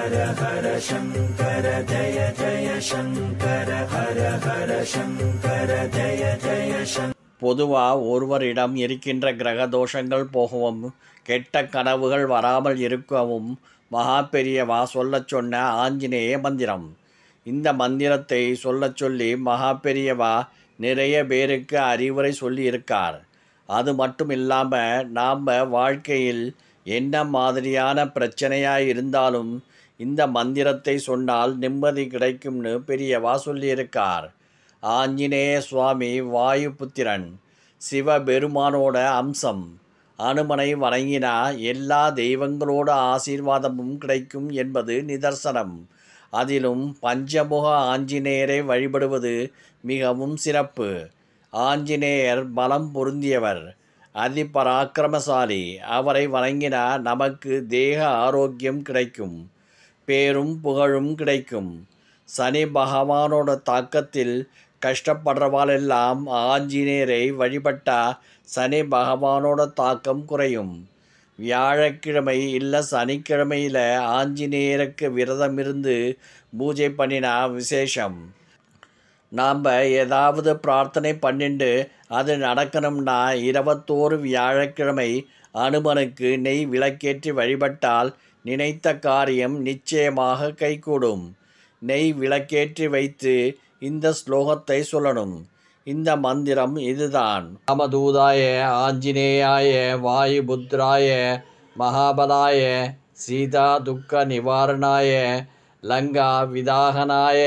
ஹர ஹர சங்கர ஜய ஜய சங்கர ஹர ஹர சங்கர ஜய ஜய சங்கர பொதுவாக ஒருவரிடம் இருக்கின்ற கிரக தோஷங்கள் போகவும் கெட்ட கனவுகள் வராமல் இருக்கவும் மகா பெரியவா சொல்லச் சொன்ன ஆஞ்சநேய மந்திரம் இந்த மந்திரத்தை சொல்லச் சொல்லி மகா பெரியவா நிறைய பேருக்கு அறிவுரை சொல்லியிருக்கார் அது மட்டும் இல்லாமல் நாம் வாழ்க்கையில் என்ன மாதிரியான பிரச்சனையாக இருந்தாலும் இந்த மந்திரத்தை சொன்னால் நிம்மதி கிடைக்கும்னு பெரியவா சொல்லியிருக்கார் ஆஞ்சநேய சுவாமி புத்திரன் சிவபெருமானோட அம்சம் அனுமனை வணங்கினா எல்லா தெய்வங்களோட ஆசீர்வாதமும் கிடைக்கும் என்பது நிதர்சனம் அதிலும் பஞ்சமுக ஆஞ்சநேயரை வழிபடுவது மிகவும் சிறப்பு ஆஞ்சநேயர் பலம் பொருந்தியவர் அதிபராக்கிரமசாலி அவரை வணங்கினால் நமக்கு தேக ஆரோக்கியம் கிடைக்கும் பேரும் புகழும் கிடைக்கும் சனி பகவானோட தாக்கத்தில் கஷ்டப்படுறவாளெல்லாம் ஆஞ்சநேயரை வழிபட்டால் சனி பகவானோட தாக்கம் குறையும் வியாழக்கிழமை இல்லை சனிக்கிழமையில் ஆஞ்சநேயருக்கு விரதம் இருந்து பூஜை பண்ணினா விசேஷம் நாம் ஏதாவது பிரார்த்தனை பண்ணிண்டு அது நடக்கணும்னா இருபத்தோரு வியாழக்கிழமை அனுமனுக்கு நெய் விளக்கேற்றி வழிபட்டால் நினைத்த காரியம் நிச்சயமாக கைகூடும் நெய் விளக்கேற்றி வைத்து இந்த ஸ்லோகத்தை சொல்லணும் இந்த மந்திரம் இதுதான் ராமதூதாய ஆஞ்சினேயாய வாயு புத்ராய மகாபலாய சீதா துக்க நிவாரணாய லங்கா விதாகனாய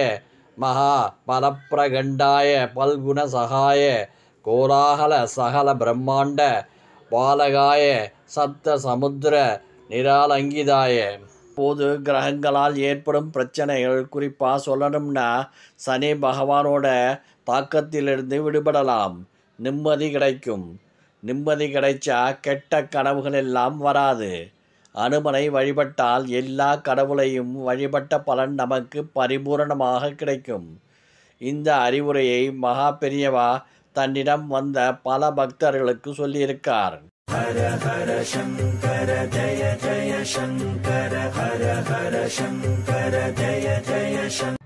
மகா பரப்பிரகண்டாய பல்குண சகாய கோலாகல சகல பிரம்மாண்ட பாலகாய சத்த சமுத்திர நிராலங்கிதாய போது கிரகங்களால் ஏற்படும் பிரச்சனைகள் குறிப்பாக சொல்லணும்னா சனி பகவானோட தாக்கத்திலிருந்து விடுபடலாம் நிம்மதி கிடைக்கும் நிம்மதி கிடைச்சா கெட்ட கனவுகள் எல்லாம் வராது அனுமனை வழிபட்டால் எல்லா கடவுளையும் வழிபட்ட பலன் நமக்கு பரிபூரணமாக கிடைக்கும் இந்த அறிவுரையை மகா பெரியவா தன்னிடம் வந்த பல பக்தர்களுக்கு சொல்லியிருக்கார் ஹர ஹர சங்கர ஜய ஜய சங்கர ஹர ஹர சங்கர ஜய ஜய சங்கர